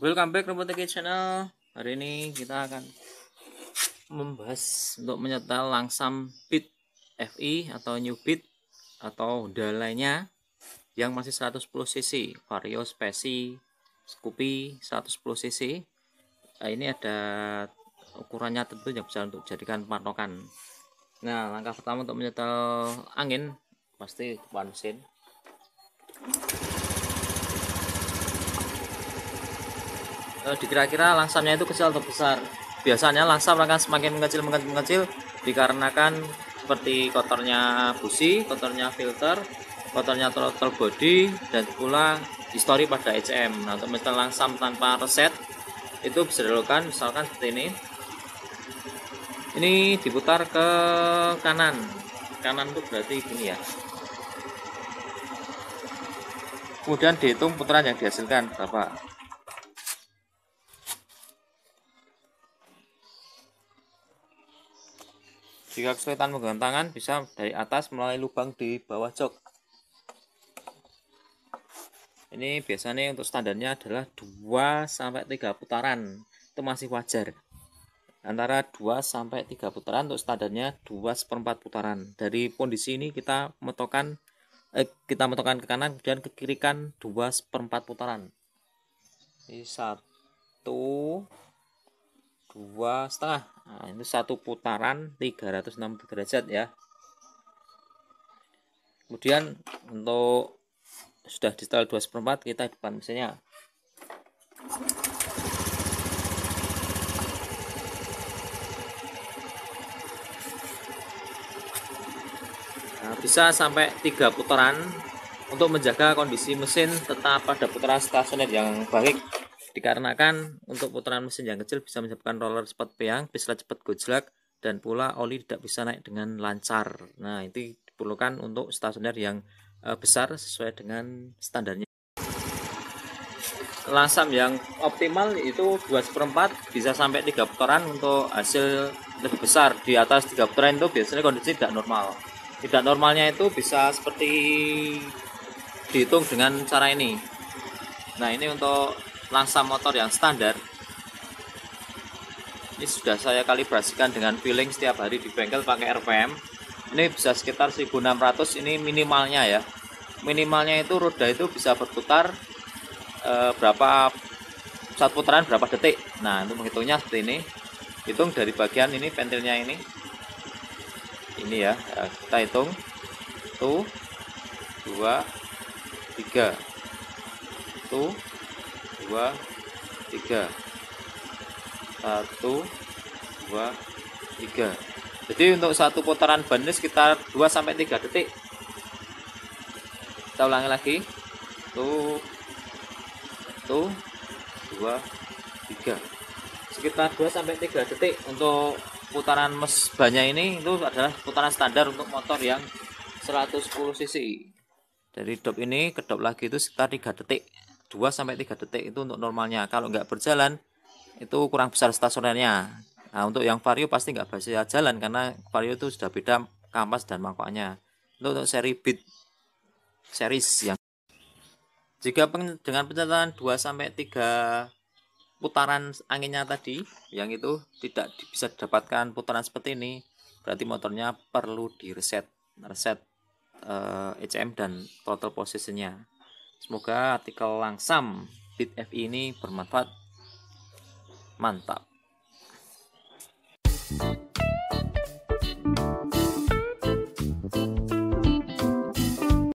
Welcome back Robotik Channel. Hari ini kita akan membahas untuk menyetel langsam pit FI atau new pit atau lainnya yang masih 110 cc, Vario Speci Scoopy 110 cc. Nah, ini ada ukurannya tentu yang bisa untuk jadikan patokan. Nah, langkah pertama untuk menyetel angin pasti depan mesin. e, eh, dikira-kira langsamnya itu kecil atau besar biasanya langsam akan semakin mengecil mengecil mengecil dikarenakan seperti kotornya busi kotornya filter kotornya throttle body dan pula histori pada ECM. nah untuk meter langsam tanpa reset itu bisa dilakukan misalkan seperti ini ini diputar ke kanan kanan itu berarti gini ya kemudian dihitung putaran yang dihasilkan berapa Jika kesulitan menggunakan tangan, bisa dari atas melalui lubang di bawah jok. Ini biasanya untuk standarnya adalah 2 sampai 3 putaran. Itu masih wajar. Antara 2 sampai 3 putaran untuk standarnya 2 seperempat putaran. Dari kondisi ini kita metokan eh, kita metokan ke kanan dan ke kiri kan 2 seperempat putaran. Ini 1 dua setengah nah, itu satu putaran 360 derajat ya kemudian untuk sudah di setel 2 seperempat kita depan mesinnya nah, bisa sampai tiga putaran untuk menjaga kondisi mesin tetap pada putaran stasioner yang baik Dikarenakan untuk putaran mesin yang kecil bisa menyebabkan roller cepat peyang, pislet cepat gojlak, dan pula oli tidak bisa naik dengan lancar. Nah, itu diperlukan untuk stasioner yang e, besar sesuai dengan standarnya. Lasam yang optimal itu 2 seperempat bisa sampai 3 putaran untuk hasil lebih besar. Di atas 3 putaran itu biasanya kondisi tidak normal. Tidak normalnya itu bisa seperti dihitung dengan cara ini. Nah, ini untuk lansa motor yang standar ini sudah saya kalibrasikan dengan feeling setiap hari di bengkel pakai RPM ini bisa sekitar 1600 ini minimalnya ya minimalnya itu roda itu bisa berputar e, berapa satu putaran berapa detik nah itu menghitungnya seperti ini hitung dari bagian ini pentilnya ini ini ya, ya kita hitung tuh dua tiga tuh dua tiga satu dua tiga jadi untuk satu putaran ban ini sekitar 2 sampai 3 detik. Kita ulangi lagi. Tuh. Tuh. 2 3. Sekitar 2 sampai 3 detik untuk putaran mes banyak ini itu adalah putaran standar untuk motor yang 110 cc. Dari dop ini ke dop lagi itu sekitar 3 detik. 2 sampai 3 detik itu untuk normalnya. Kalau nggak berjalan itu kurang besar stasionernya. Nah, untuk yang vario pasti nggak bisa jalan karena vario itu sudah beda kampas dan mangkoknya. Itu untuk seri bit series yang jika pen, dengan pencatatan 2 sampai 3 putaran anginnya tadi yang itu tidak bisa didapatkan putaran seperti ini, berarti motornya perlu direset, reset, reset eh, HM dan throttle posisinya Semoga artikel langsam BitFI ini bermanfaat. Mantap.